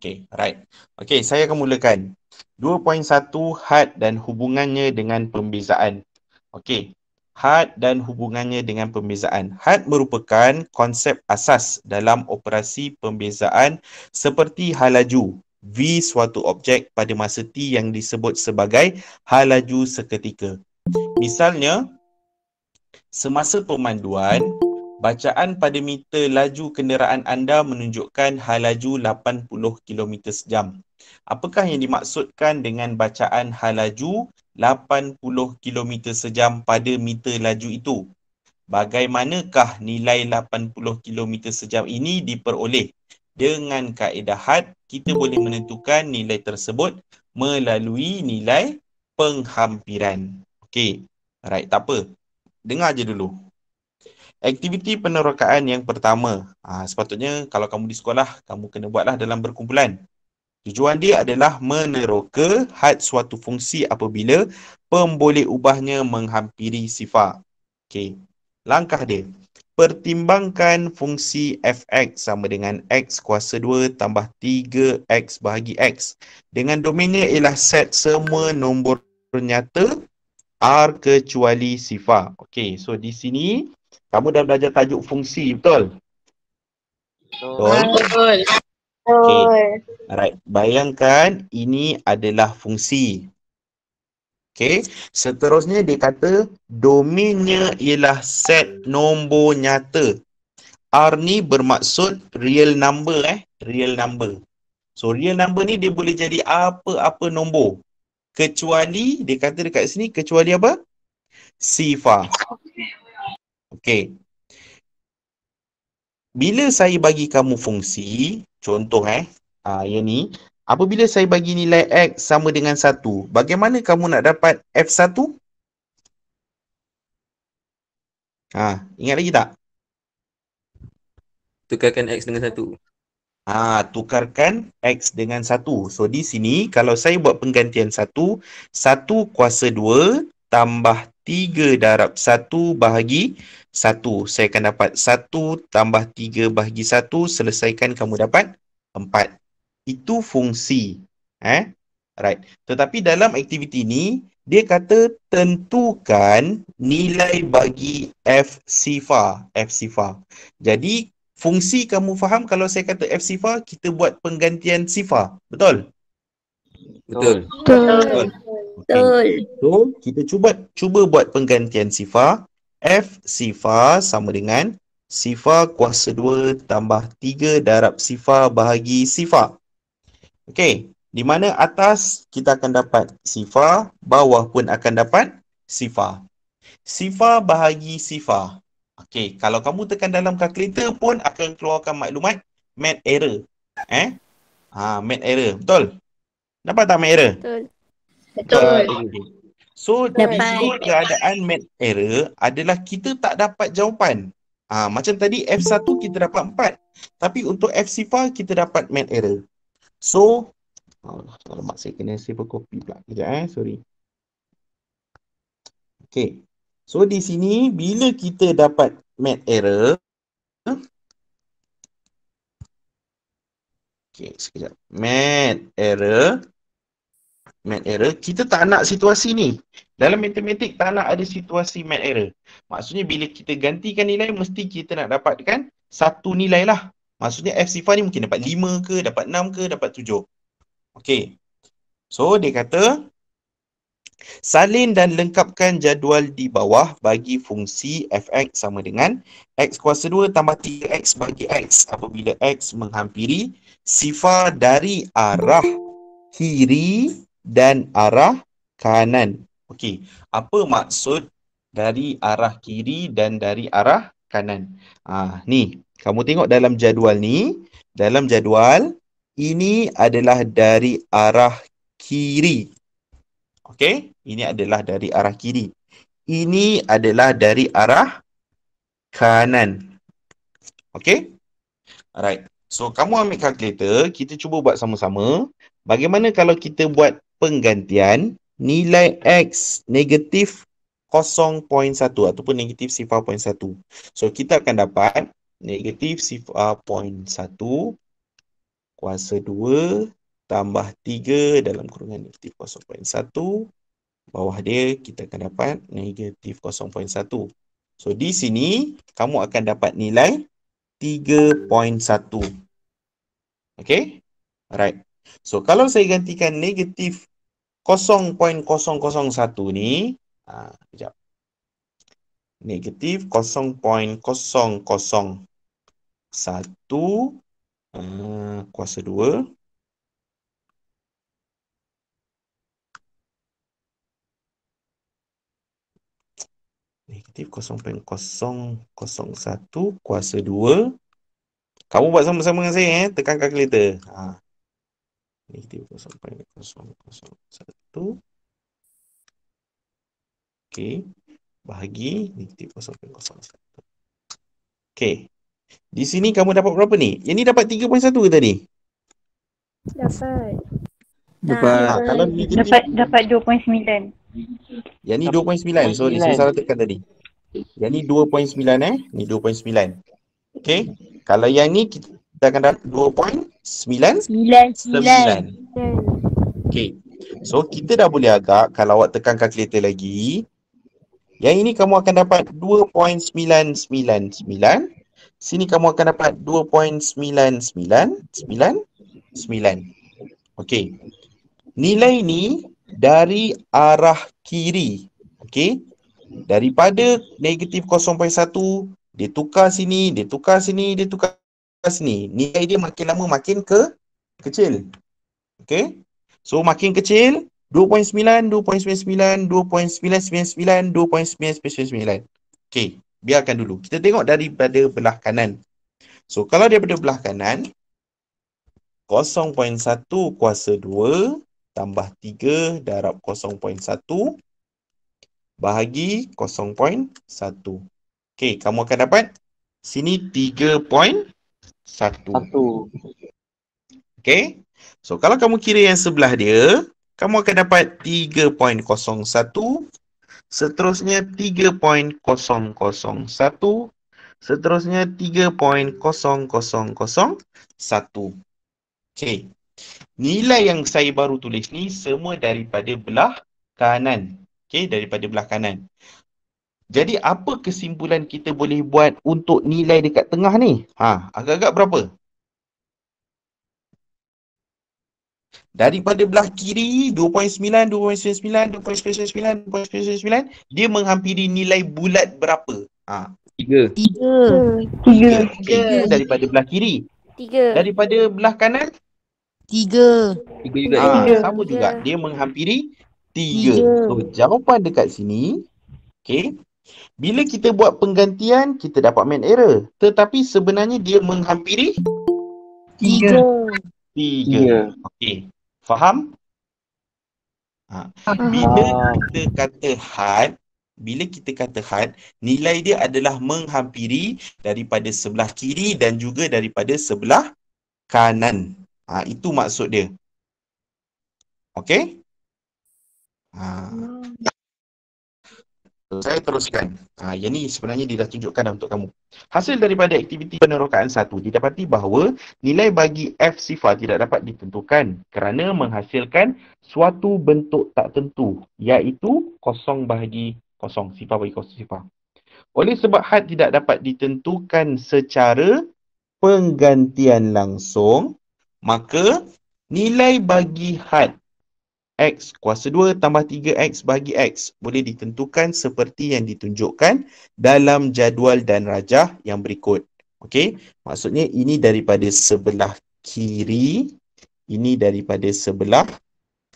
Okay, right. Okay, saya akan mulakan. 2.1 had dan hubungannya dengan pembezaan. Okay, had dan hubungannya dengan pembezaan. Had merupakan konsep asas dalam operasi pembezaan seperti halaju V suatu objek pada masa T yang disebut sebagai halaju seketika. Misalnya, semasa pemanduan, bacaan pada meter laju kenderaan anda menunjukkan hal laju 80 km sejam. Apakah yang dimaksudkan dengan bacaan hal laju 80 km sejam pada meter laju itu? Bagaimanakah nilai 80 km sejam ini diperoleh? Dengan kaedah had, kita boleh menentukan nilai tersebut melalui nilai penghampiran. Okey, right, tak apa. Dengar je dulu. Aktiviti penerokaan yang pertama, ha, sepatutnya kalau kamu di sekolah, kamu kena buatlah dalam berkumpulan. Tujuan dia adalah meneroka had suatu fungsi apabila pemboleh ubahnya menghampiri sifar. Okey. Langkah dia. Pertimbangkan fungsi fx sama dengan x kuasa 2 tambah 3x bahagi x. Dengan domainnya ialah set semua nombor nyata R kecuali sifar. Okey, so di sini kamu dah belajar tajuk fungsi, betul? Betul. Betul. Okay. Alright, bayangkan ini adalah fungsi. Okey, seterusnya dia kata domainnya ialah set nombor nyata. R ni bermaksud real number eh, real number. So real number ni dia boleh jadi apa-apa nombor kecuali dia kata dekat sini kecuali apa? Sifat. Okey. Bila saya bagi kamu fungsi, contoh eh, uh, yang ni, apabila saya bagi nilai X sama dengan 1, bagaimana kamu nak dapat F1? Ah, ha, ingat lagi tak? Tukarkan X dengan Ha, tukarkan X dengan 1. So, di sini kalau saya buat penggantian 1, 1 kuasa 2 tambah 3 darab 1 bahagi 1. Saya akan dapat 1 tambah 3 bahagi 1. Selesaikan kamu dapat 4. Itu fungsi. Eh? Right. Tetapi dalam aktiviti ini, dia kata tentukan nilai bagi F sifar. F sifar. Jadi, fungsi kamu faham kalau saya kata F sifar, kita buat penggantian sifar. Betul? Betul. Betul. Betul. Betul. Okay. So, kita cuba cuba buat penggantian sifar. F sifar sama dengan sifar kuasa 2 tambah 3 darab sifar bahagi sifar. Okey. Di mana atas kita akan dapat sifar, bawah pun akan dapat sifar. Sifar bahagi sifar. Okay, kalau kamu tekan dalam calculator pun akan keluarkan maklumat mat error. Eh? Ha, mat error. Betul? Dapat tak mat error? Betul. Betul. Uh, so, Dapat. di sini keadaan mat error adalah kita tak dapat jawapan. Ha, macam tadi F1 kita dapat 4. Tapi untuk F sifar kita dapat mat error. So, Allah, oh, saya kena save a copy pula. Sekejap eh, sorry. Okay, So di sini bila kita dapat mat error Okay sekejap mat error mat error kita tak nak situasi ni dalam matematik tak nak ada situasi mat error maksudnya bila kita gantikan nilai mesti kita nak dapatkan satu nilai lah maksudnya F sifar ni mungkin dapat 5 ke dapat 6 ke dapat 7 Okay so dia kata Salin dan lengkapkan jadual di bawah bagi fungsi fx sama dengan x kuasa 2 tambah 3x bagi x apabila x menghampiri sifar dari arah kiri dan arah kanan. Okey, apa maksud dari arah kiri dan dari arah kanan? Ah, ni, kamu tengok dalam jadual ni, dalam jadual ini adalah dari arah kiri Okey, ini adalah dari arah kiri. Ini adalah dari arah kanan. Okey? Alright. So, kamu ambil kalkulator, kita cuba buat sama-sama. Bagaimana kalau kita buat penggantian nilai X negatif 0.1 ataupun negatif sifar 0.1. So, kita akan dapat negatif sifar 0.1 kuasa 2 tambah 3 dalam kurungan negatif 0.1 bawah dia kita akan dapat negatif 0.1 so di sini kamu akan dapat nilai 3.1 okay alright so kalau saya gantikan negatif 0.001 ni ha, sekejap negatif 0.001 uh, ha, kuasa negatif 0.001 kuasa 2 kamu buat sama-sama dengan saya eh tekan kalkulator ha negatif 0.001 okey bahagi negatif 0.001 okey di sini kamu dapat berapa ni yang ni dapat 3.1 ke tadi dapat dapat nah, kalau dapat, dapat 2.9 yang ni 2.9. So, 9. ni saya salah tekan tadi. Yang ni 2.9 eh. Ni 2.9. Okay. Kalau yang ni kita akan dapat 2.9. 9.9. Okay. So, kita dah boleh agak kalau awak tekan calculator lagi. Yang ini kamu akan dapat 2.999. Sini kamu akan dapat 2.9999. Okay. Nilai ni dari arah kiri. Okey. Daripada negatif 0.1, dia tukar sini, dia tukar sini, dia tukar sini. Nilai dia makin lama makin ke kecil. Okey. So makin kecil, 2.9, 2.99, 2.999, 2.999. Okey, biarkan dulu. Kita tengok daripada belah kanan. So kalau daripada belah kanan, 0.1 kuasa 2, tambah 3 darab 0.1 bahagi 0.1. Okey, kamu akan dapat sini 3.1. Okey, so kalau kamu kira yang sebelah dia, kamu akan dapat 3.01, seterusnya 3.001, seterusnya 3.0001. Okey, Nilai yang saya baru tulis ni semua daripada belah kanan. Okey, daripada belah kanan. Jadi apa kesimpulan kita boleh buat untuk nilai dekat tengah ni? Ha, agak-agak berapa? Daripada belah kiri 2.9, 2.9, 2.9, 2.9, Dia menghampiri nilai bulat berapa? Ha, tiga Tiga Tiga Tiga daripada belah kiri Tiga Daripada belah kanan Tiga. Tiga juga. Ha, tiga. Sama tiga. juga. Dia menghampiri tiga. tiga. So, jawapan dekat sini, okay. Bila kita buat penggantian, kita dapat main error. Tetapi sebenarnya dia menghampiri tiga. Tiga. tiga. Okay. Faham? Ha. Bila kita kata had, bila kita kata had, nilai dia adalah menghampiri daripada sebelah kiri dan juga daripada sebelah kanan. Ha, itu maksud dia. Okey? Ha. Hmm. Saya teruskan. Ha, yang ni sebenarnya dia dah tunjukkan untuk kamu. Hasil daripada aktiviti penerokaan satu, didapati bahawa nilai bagi F sifar tidak dapat ditentukan kerana menghasilkan suatu bentuk tak tentu iaitu kosong bahagi kosong, sifar bagi kosong sifar. Oleh sebab had tidak dapat ditentukan secara penggantian langsung, maka nilai bagi had x kuasa 2 tambah 3x bagi x boleh ditentukan seperti yang ditunjukkan dalam jadual dan rajah yang berikut. Okey, maksudnya ini daripada sebelah kiri, ini daripada sebelah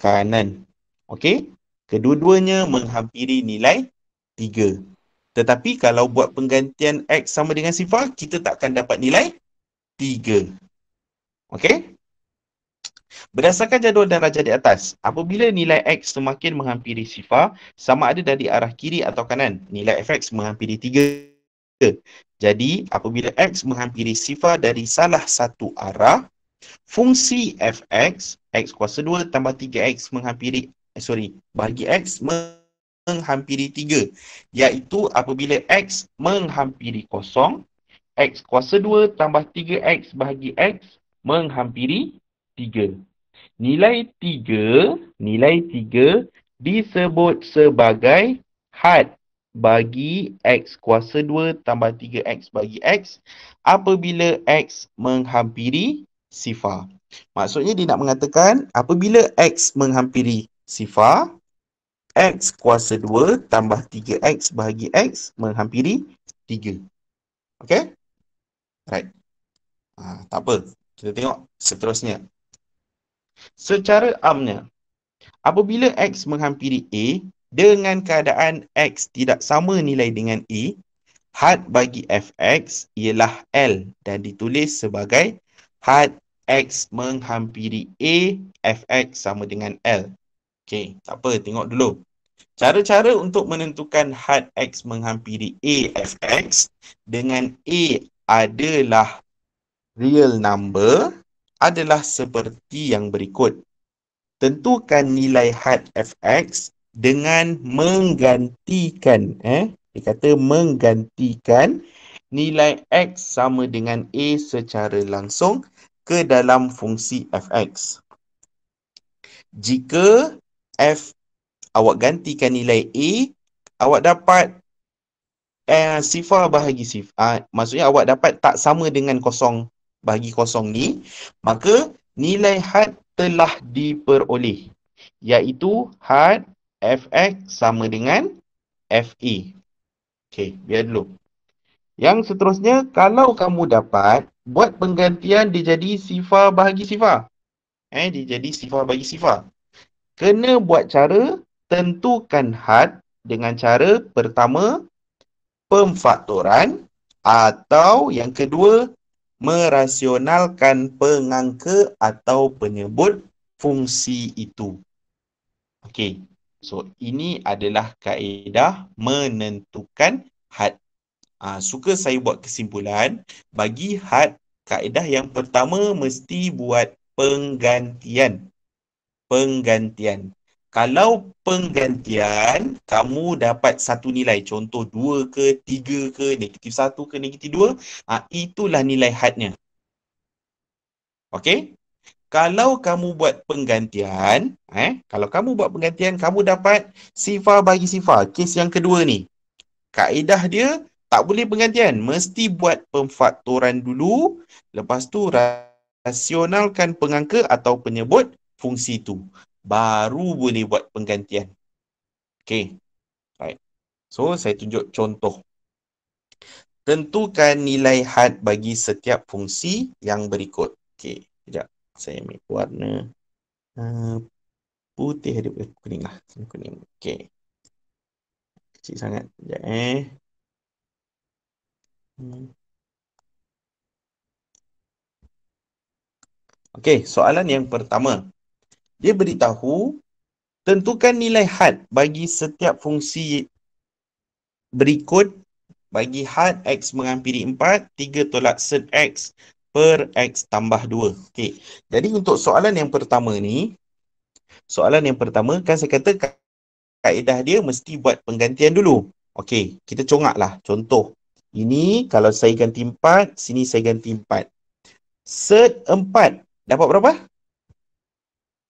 kanan. Okey, kedua-duanya menghampiri nilai 3. Tetapi kalau buat penggantian x sama dengan sifar, kita takkan dapat nilai 3. Okey? Berdasarkan jadual darjah di atas, apabila nilai X semakin menghampiri sifar, sama ada dari arah kiri atau kanan, nilai FX menghampiri 3. Jadi, apabila X menghampiri sifar dari salah satu arah, fungsi FX, X kuasa 2 tambah 3X menghampiri, eh, sorry, bagi X menghampiri 3. Iaitu apabila X menghampiri kosong, X kuasa 2 tambah 3X bahagi X menghampiri Tiga. Nilai tiga, nilai tiga, disebut sebagai had bagi x kuasa dua tambah tiga x bagi x apabila x menghampiri sifar. Maksudnya dia nak mengatakan apabila x menghampiri sifar, x kuasa dua tambah tiga x bagi x menghampiri tiga. Okay? Right. Ha, tak apa. Kita tengok seterusnya secara amnya. Apabila X menghampiri A dengan keadaan X tidak sama nilai dengan A, e, had bagi fx ialah L dan ditulis sebagai had X menghampiri A, fx sama dengan L. Okey, tak apa, tengok dulu. Cara-cara untuk menentukan had X menghampiri A, fx dengan A adalah real number adalah seperti yang berikut. Tentukan nilai had fx dengan menggantikan, eh, dia kata menggantikan nilai x sama dengan a secara langsung ke dalam fungsi fx. Jika f awak gantikan nilai a, awak dapat eh, sifar bahagi sifar. Ah, maksudnya awak dapat tak sama dengan kosong bahagi kosong ni, maka nilai had telah diperoleh. Iaitu had fx sama dengan fe. Okey, biar dulu. Yang seterusnya, kalau kamu dapat, buat penggantian dia jadi sifar bahagi sifar. Eh, dia jadi sifar bahagi sifar. Kena buat cara tentukan had dengan cara pertama, pemfaktoran atau yang kedua, merasionalkan pengangka atau penyebut fungsi itu. Okey. So ini adalah kaedah menentukan had. Ha, suka saya buat kesimpulan bagi had kaedah yang pertama mesti buat penggantian. Penggantian kalau penggantian kamu dapat satu nilai contoh dua ke tiga ke negatif satu ke negatif dua ha, itulah nilai hadnya okey kalau kamu buat penggantian eh kalau kamu buat penggantian kamu dapat sifar bagi sifar kes yang kedua ni kaedah dia tak boleh penggantian mesti buat pemfaktoran dulu lepas tu rasionalkan pengangka atau penyebut fungsi tu baru boleh buat penggantian. Okay. Right. So, saya tunjuk contoh. Tentukan nilai had bagi setiap fungsi yang berikut. Okay. Sekejap. Saya ambil warna uh, putih ada eh, kuning lah. Kuning. Okay. Kecil sangat. Sekejap eh. Hmm. Okay. Soalan yang pertama dia beritahu tentukan nilai had bagi setiap fungsi berikut bagi had x menghampiri 4, 3 tolak set x per x tambah 2. Okey. Jadi untuk soalan yang pertama ni, soalan yang pertama kan saya kata ka- kaedah dia mesti buat penggantian dulu. Okey, kita congaklah contoh. Ini kalau saya ganti 4, sini saya ganti 4. Set 4 dapat berapa?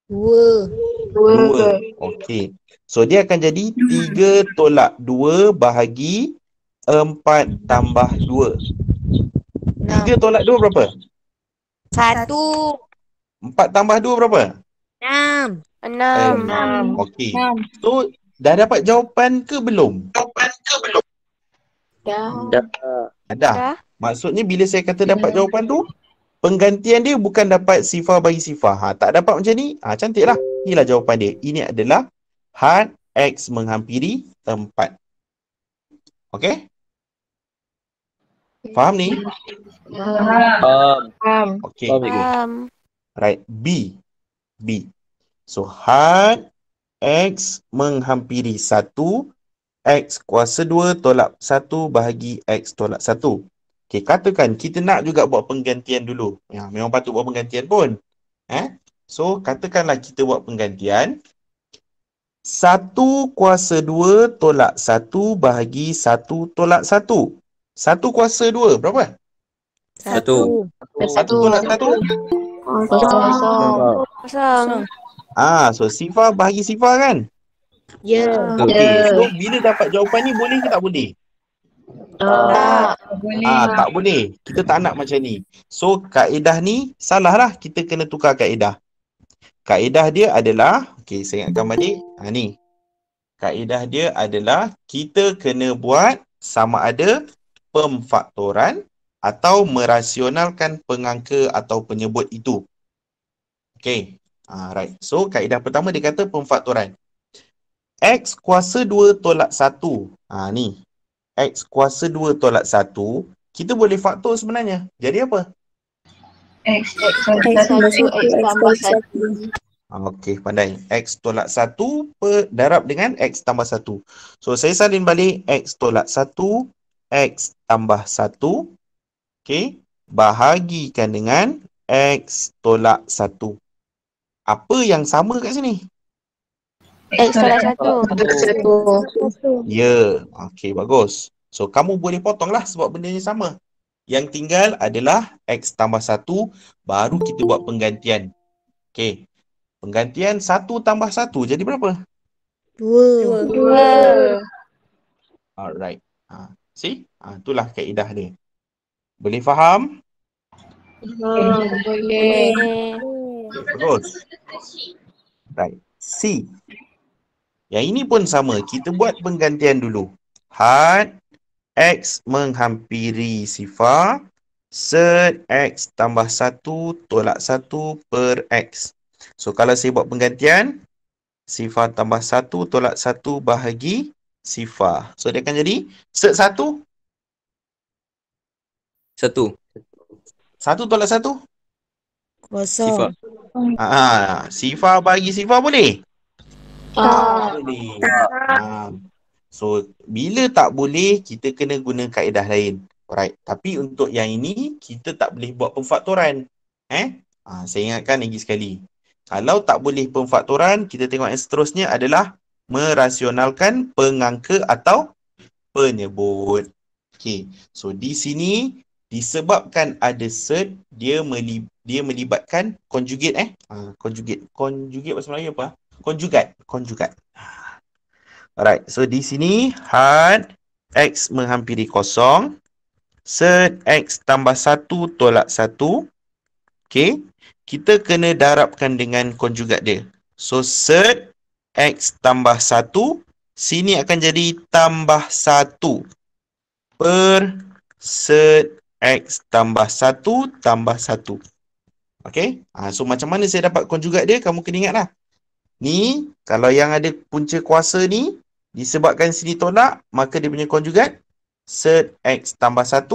Dua. Dua. dua. Okey. So dia akan jadi tiga tolak dua bahagi empat tambah dua. Tiga tolak dua berapa? Satu. Empat tambah dua berapa? Enam. Enam. Enam. Okey. So dah dapat jawapan ke belum? Jawapan ke belum? Dah. Dah. Dah. Maksudnya bila saya kata dapat jawapan tu, penggantian dia bukan dapat sifar bagi sifar. Ha, tak dapat macam ni, ha, cantiklah. Inilah jawapan dia. Ini adalah had X menghampiri tempat. Okay? Faham ni? Faham. Faham. Okay. Faham. Right. B. B. So, had X menghampiri satu, X kuasa dua tolak satu bahagi X tolak satu. Okay, katakan kita nak juga buat penggantian dulu. Ya, memang patut buat penggantian pun. Eh? So, katakanlah kita buat penggantian. Satu kuasa dua tolak satu bahagi satu tolak satu. Satu kuasa dua, berapa? Satu. Satu, tolak satu? Kosong. Kosong. Ah, so sifar bahagi sifar kan? Ya. Yeah. Okay, so bila dapat jawapan ni boleh ke tak boleh? Ah tak, ah, tak, ah, lah. tak boleh. Kita tak nak macam ni. So kaedah ni salah lah. Kita kena tukar kaedah. Kaedah dia adalah, okay saya ingatkan balik. Ha, ni. Kaedah dia adalah kita kena buat sama ada pemfaktoran atau merasionalkan pengangka atau penyebut itu. Okay. Alright. Ha, so kaedah pertama dia kata pemfaktoran. X kuasa 2 tolak 1. Ha, ni. X kuasa 2 tolak 1 Kita boleh faktor sebenarnya Jadi apa? X, X tambah 1 ah, Okey pandai X tolak 1 Darab dengan X tambah 1 So saya salin balik X tolak 1 X tambah 1 Okey Bahagikan dengan X tolak 1 Apa yang sama kat sini? Eh, Extra satu. satu. Ya, okey bagus. So kamu boleh potong lah sebab benda ni sama. Yang tinggal adalah X tambah satu baru kita buat penggantian. Okey. Penggantian satu tambah satu jadi berapa? Dua. Dua. Alright. Ha. See? Ha, itulah kaedah dia. Boleh faham? Oh, boleh. boleh. Okay, bagus. Right. See. Yang ini pun sama. Kita buat penggantian dulu. Had X menghampiri sifar. Set X tambah 1 tolak 1 per X. So kalau saya buat penggantian. Sifar tambah 1 tolak 1 bahagi sifar. So dia akan jadi set 1. 1. 1 tolak 1. Kosong. Sifar. Ah, ah sifar bagi sifar boleh? boleh. Tak. So bila tak boleh kita kena guna kaedah lain. Alright. Tapi untuk yang ini kita tak boleh buat pemfaktoran. Eh? Ah, saya ingatkan lagi sekali. Kalau tak boleh pemfaktoran, kita tengok yang seterusnya adalah merasionalkan pengangka atau penyebut. Okay, So di sini disebabkan ada cert dia melib- dia melibatkan conjugate eh. Ah, conjugate. Conjugate bahasa Melayu apa? Ah? Konjugat. Konjugat. Alright. So, di sini had X menghampiri kosong. Set X tambah 1 tolak 1. Okay. Kita kena darabkan dengan konjugat dia. So, set X tambah 1. Sini akan jadi tambah 1. Per set X tambah 1 tambah 1. Okay. Ha, so, macam mana saya dapat konjugat dia? Kamu kena ingatlah. lah ni kalau yang ada punca kuasa ni disebabkan sini tolak maka dia punya konjugat set x tambah 1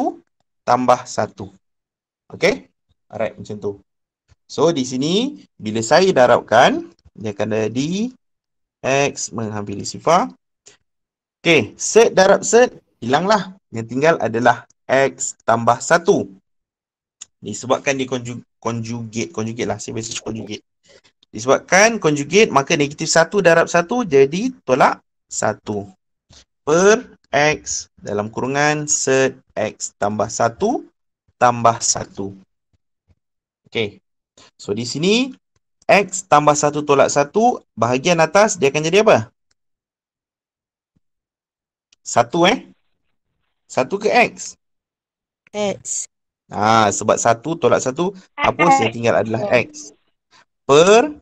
tambah 1. Okay? Alright macam tu. So di sini bila saya darabkan dia akan jadi x menghampiri sifar. Okay set darab set hilanglah. Yang tinggal adalah x tambah 1. Disebabkan dia konjugat. Conjugate, lah. Saya biasa conjugate. Disebabkan conjugate maka negatif 1 darab 1 jadi tolak 1. Per x dalam kurungan set x tambah 1 tambah 1. Okay. So di sini x tambah 1 tolak 1 bahagian atas dia akan jadi apa? 1 eh? 1 ke x? X. Ah sebab 1 tolak 1 apa saya tinggal adalah x per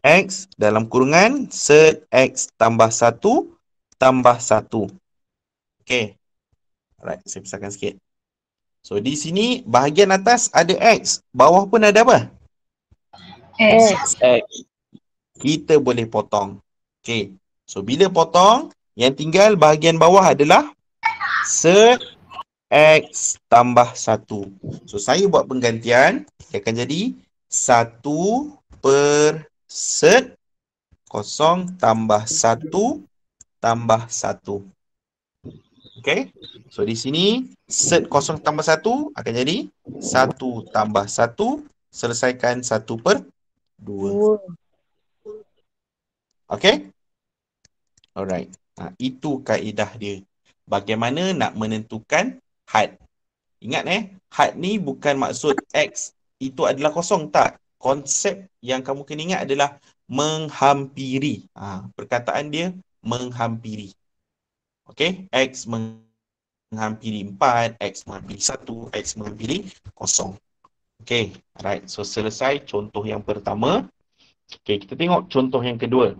X dalam kurungan set X tambah 1 tambah 1. Okay. Alright, saya pisahkan sikit. So, di sini bahagian atas ada X. Bawah pun ada apa? X. X. Kita boleh potong. Okay. So, bila potong, yang tinggal bahagian bawah adalah set X tambah 1. So saya buat penggantian. Dia akan jadi 1 per set kosong tambah 1 tambah 1. Okay. So di sini set kosong tambah 1 akan jadi 1 tambah 1. Selesaikan 1 per 2. Okay. Alright. Ha, itu kaedah dia. Bagaimana nak menentukan had. Ingat eh, had ni bukan maksud X itu adalah kosong tak. Konsep yang kamu kena ingat adalah menghampiri. Ha, perkataan dia menghampiri. Okay, X menghampiri 4, X menghampiri 1, X menghampiri kosong. Okay, alright. So, selesai contoh yang pertama. Okay, kita tengok contoh yang kedua.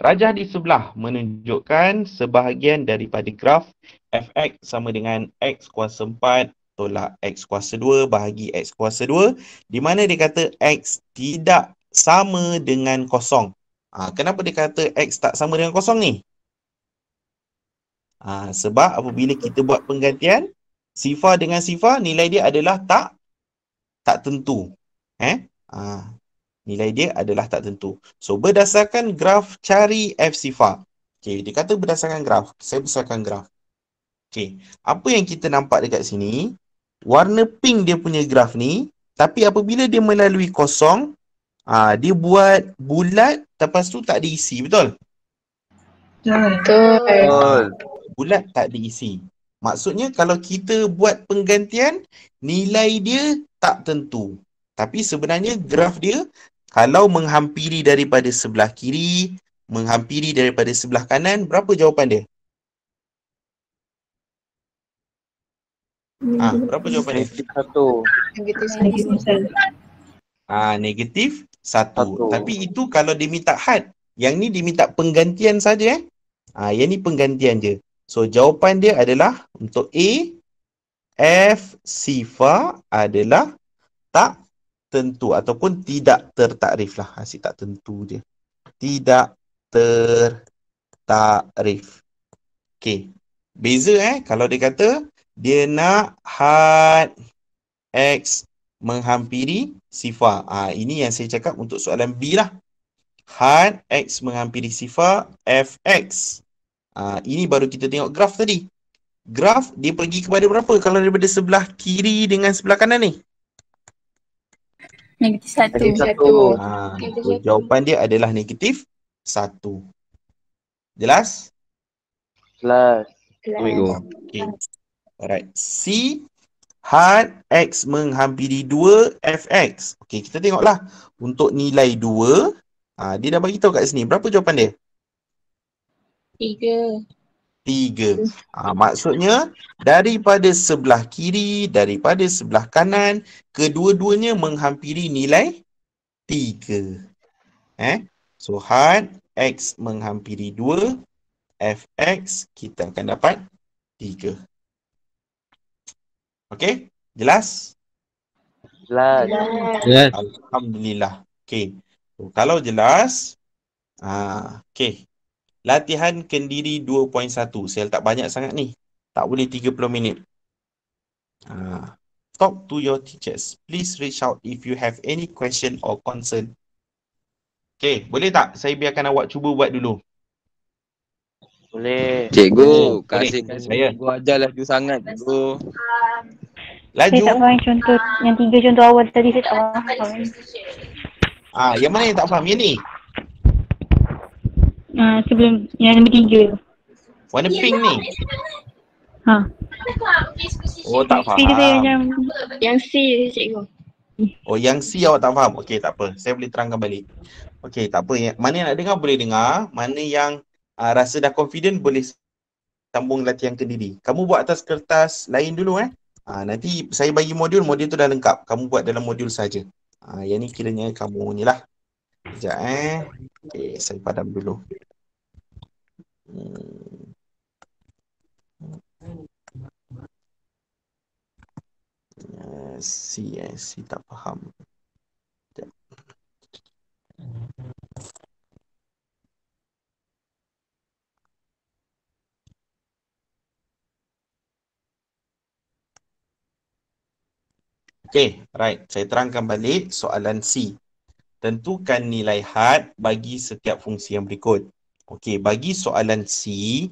Rajah di sebelah menunjukkan sebahagian daripada graf fx sama dengan x kuasa 4 tolak x kuasa 2 bahagi x kuasa 2 di mana dia kata x tidak sama dengan kosong. Ha, kenapa dia kata x tak sama dengan kosong ni? Ha, sebab apabila kita buat penggantian sifar dengan sifar nilai dia adalah tak tak tentu. Eh? Ha, nilai dia adalah tak tentu. So berdasarkan graf cari f sifar. Okay, dia kata berdasarkan graf. Saya besarkan graf. Okey, apa yang kita nampak dekat sini, warna pink dia punya graf ni, tapi apabila dia melalui kosong, aa, ah, dia buat bulat lepas tu tak diisi, betul? Betul. Bulat tak diisi. Maksudnya kalau kita buat penggantian, nilai dia tak tentu. Tapi sebenarnya graf dia kalau menghampiri daripada sebelah kiri, menghampiri daripada sebelah kanan, berapa jawapan dia? Ah, hmm. berapa jawapan dia? Negatif satu. Ah, negatif satu. satu. Tapi itu kalau dia minta had. Yang ni dia minta penggantian saja eh. Ah, yang ni penggantian je. So jawapan dia adalah untuk A F sifar adalah tak tentu ataupun tidak tertakrif lah. Asyik ah, tak tentu dia. Tidak tertakrif. Okay. Beza eh kalau dia kata dia nak had x menghampiri sifar. Ha, ini yang saya cakap untuk soalan B lah. Had x menghampiri sifar x. Ha, ini baru kita tengok graf tadi. Graf dia pergi kepada berapa kalau daripada sebelah kiri dengan sebelah kanan ni? Negatif satu. Negatif satu. Ha, negatif satu. Jawapan dia adalah negatif satu. Jelas? Jelas. Jelas. Okay. Alright. C had X menghampiri 2 FX. Okay, kita tengoklah. Untuk nilai 2, ah, dia dah bagi tahu kat sini. Berapa jawapan dia? 3. 3. Ah, maksudnya, daripada sebelah kiri, daripada sebelah kanan, kedua-duanya menghampiri nilai 3. Eh? So, had X menghampiri 2, FX kita akan dapat 3. Okey, jelas? Jelas. jelas. Alhamdulillah. Okey. So, kalau jelas, ah okey. Latihan kendiri 2.1. Saya tak banyak sangat ni. Tak boleh 30 minit. Ah, talk to your teachers. Please reach out if you have any question or concern. Okay, boleh tak saya biarkan awak cuba buat dulu? Boleh. Cikgu, kasi saya. Cikgu ajar laju sangat, cikgu. Laju. Saya tak faham contoh, yang tiga contoh awal tadi saya tak faham. Ah, yang mana yang tak faham? Yang ni? Ah, sebelum, yang nombor tiga. Warna yeah, pink ni? Ha. Ah, oh, tak faham. Saya yang Yang C, cikgu. Oh, yang C awak tak faham? Okey, tak apa. Saya boleh terangkan balik. Okey, tak apa. mana yang nak dengar, boleh dengar. Mana yang uh, rasa dah confident boleh sambung latihan kendiri. Kamu buat atas kertas lain dulu eh. Uh, nanti saya bagi modul, modul tu dah lengkap. Kamu buat dalam modul saja. Uh, yang ni kiranya kamu ni lah. Sekejap eh. Okay, saya padam dulu. Hmm. Yes, yes, tak faham. Sekejap. Okay, right. Saya terangkan balik soalan C. Tentukan nilai had bagi setiap fungsi yang berikut. Okay, bagi soalan C,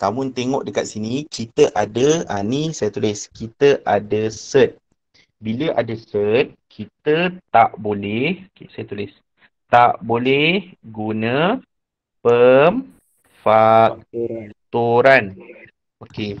kamu tengok dekat sini, kita ada, ah, ni saya tulis, kita ada cert. Bila ada cert, kita tak boleh, okay, saya tulis, tak boleh guna pemfaktoran. Okay,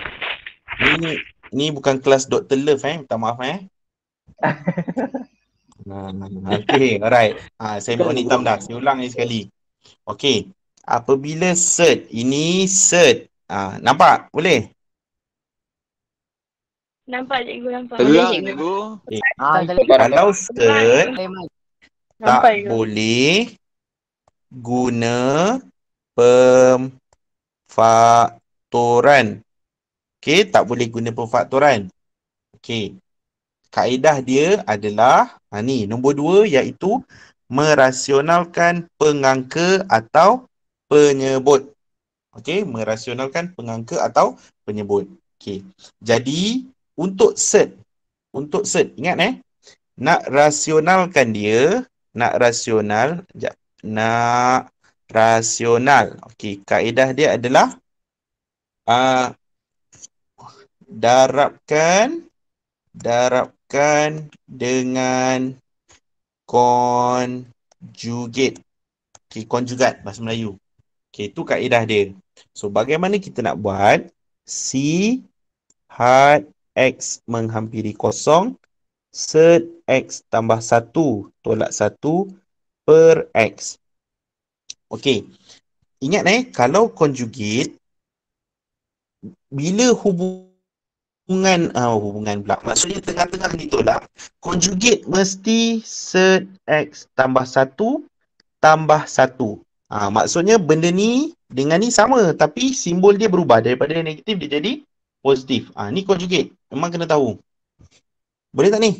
ini ni bukan kelas Dr. Love eh. Minta maaf eh. okay, alright. Ha, saya mohon hitam dah. Saya ulang lagi sekali. Okay. Apabila cert, ini cert. Ha, nampak? Boleh? Nampak cikgu, nampak. Terang cikgu. cikgu. Okay. Eh, ah, kalau cert tak cikgu. boleh guna pemfaktoran Okey, tak boleh guna pemfaktoran. Okey. Kaedah dia adalah ha, ni, nombor dua iaitu merasionalkan pengangka atau penyebut. Okey, merasionalkan pengangka atau penyebut. Okey. Jadi, untuk set untuk set ingat eh nak rasionalkan dia nak rasional jap, nak rasional okey kaedah dia adalah uh, darabkan darabkan dengan konjugat. Okey, conjugate bahasa Melayu. Okey, itu kaedah dia. So, bagaimana kita nak buat C had X menghampiri kosong set X tambah satu tolak satu per X. Okey. Ingat eh, kalau conjugate bila hubung hubungan uh, hubungan pula maksudnya tengah-tengah ni ditolak conjugate mesti set x tambah 1 tambah 1 uh, ah, maksudnya benda ni dengan ni sama tapi simbol dia berubah daripada negatif dia jadi positif uh, ni conjugate memang kena tahu boleh tak ni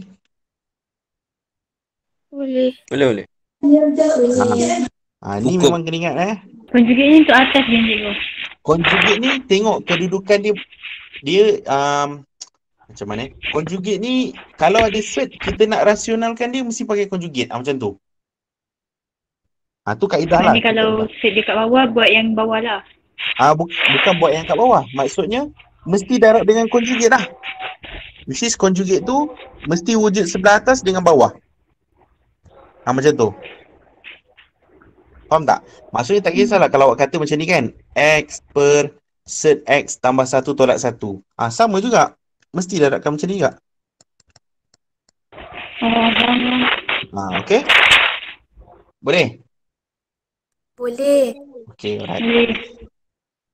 boleh boleh boleh Ha, ni memang kena ingat eh. Conjugate ni untuk atas je cikgu. Conjugate ni tengok kedudukan dia dia um, macam mana conjugate ni kalau ada sweat kita nak rasionalkan dia mesti pakai konjugat. ah, macam tu ah tu kaedah Jadi ah, lah ni kalau sweat dekat bawah buat yang bawahlah. ah bu- bukan buat yang kat bawah maksudnya mesti darab dengan konjugat lah which is conjugate tu mesti wujud sebelah atas dengan bawah ah macam tu faham tak maksudnya tak kisahlah kalau awak kata macam ni kan x per set x tambah 1 tolak 1. Ah ha, sama juga. Mesti darabkan macam ni juga. Ha, okey. Boleh? Boleh. Okey, alright.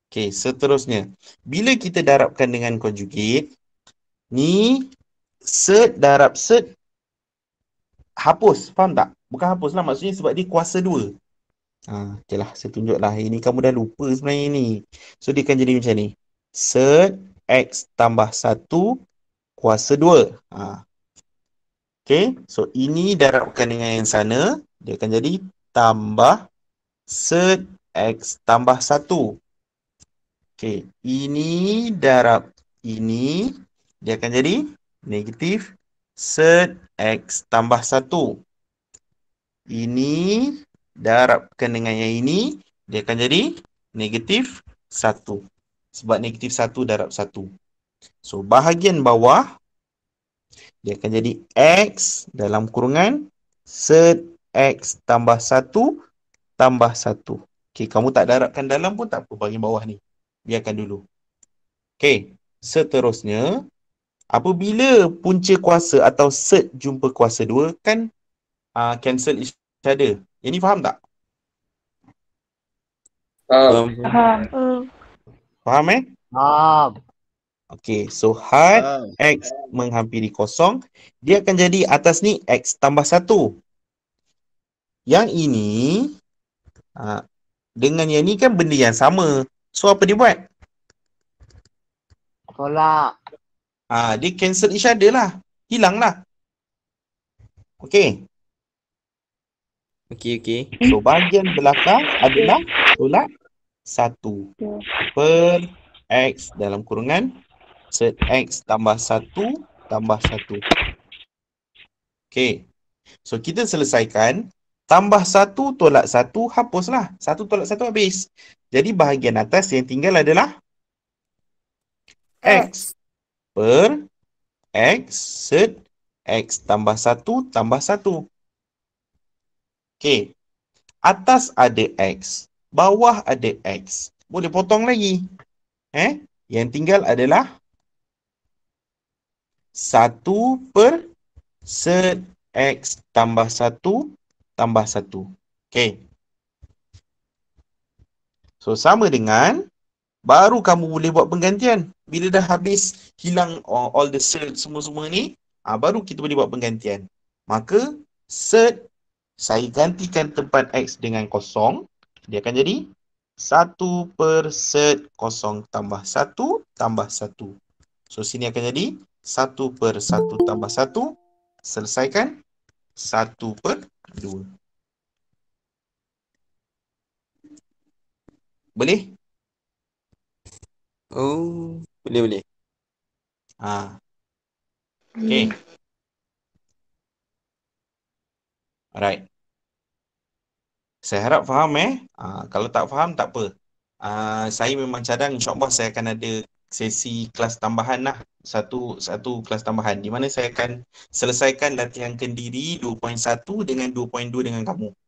Okey, seterusnya. Bila kita darabkan dengan conjugate, ni set darab set hapus. Faham tak? Bukan hapus lah maksudnya sebab dia kuasa dua. Ha, okay lah, saya tunjuk lah. Ini kamu dah lupa sebenarnya ini. So, dia akan jadi macam ni. Set X tambah 1 kuasa 2. Ha. Okay, so ini darabkan dengan yang sana. Dia akan jadi tambah set X tambah 1. Okay, ini darab ini. Dia akan jadi negatif set X tambah 1. Ini darabkan dengan yang ini, dia akan jadi negatif 1. Sebab negatif 1 darab 1. So, bahagian bawah, dia akan jadi X dalam kurungan set X tambah 1 tambah 1. Okay, kamu tak darabkan dalam pun tak apa bahagian bawah ni. Biarkan dulu. Okay, seterusnya, apabila punca kuasa atau set jumpa kuasa 2, kan uh, cancel each other. Ini faham tak? Faham. Faham. Faham hmm. eh? Faham. Okay, so had x menghampiri kosong, dia akan jadi atas ni x tambah satu. Yang ini, ha, dengan yang ni kan benda yang sama. So apa dia buat? Tolak. Ah, dia cancel each other lah. Hilang lah. Okay. Okey, okey. So, bahagian belakang adalah tolak 1 per x dalam kurungan set x tambah 1 tambah 1. Okey. So, kita selesaikan tambah 1 tolak 1 hapuslah. 1 tolak 1 habis. Jadi, bahagian atas yang tinggal adalah x, x per x set x tambah 1 tambah 1. Okey. Atas ada X. Bawah ada X. Boleh potong lagi. Eh? Yang tinggal adalah 1 per set X tambah 1 tambah 1. Okey. So sama dengan baru kamu boleh buat penggantian. Bila dah habis hilang all the set semua-semua ni, ah baru kita boleh buat penggantian. Maka set saya gantikan tempat X dengan kosong. Dia akan jadi 1 per set kosong tambah 1 tambah 1. So sini akan jadi 1 per 1 tambah 1. Selesaikan 1 per 2. Boleh? Oh, boleh-boleh. Ha. Ah. Okay. Hmm. Alright. Saya harap faham eh. Uh, kalau tak faham tak apa. Uh, saya memang cadang insyaAllah saya akan ada sesi kelas tambahan lah. Satu satu kelas tambahan di mana saya akan selesaikan latihan kendiri 2.1 dengan 2.2 dengan kamu.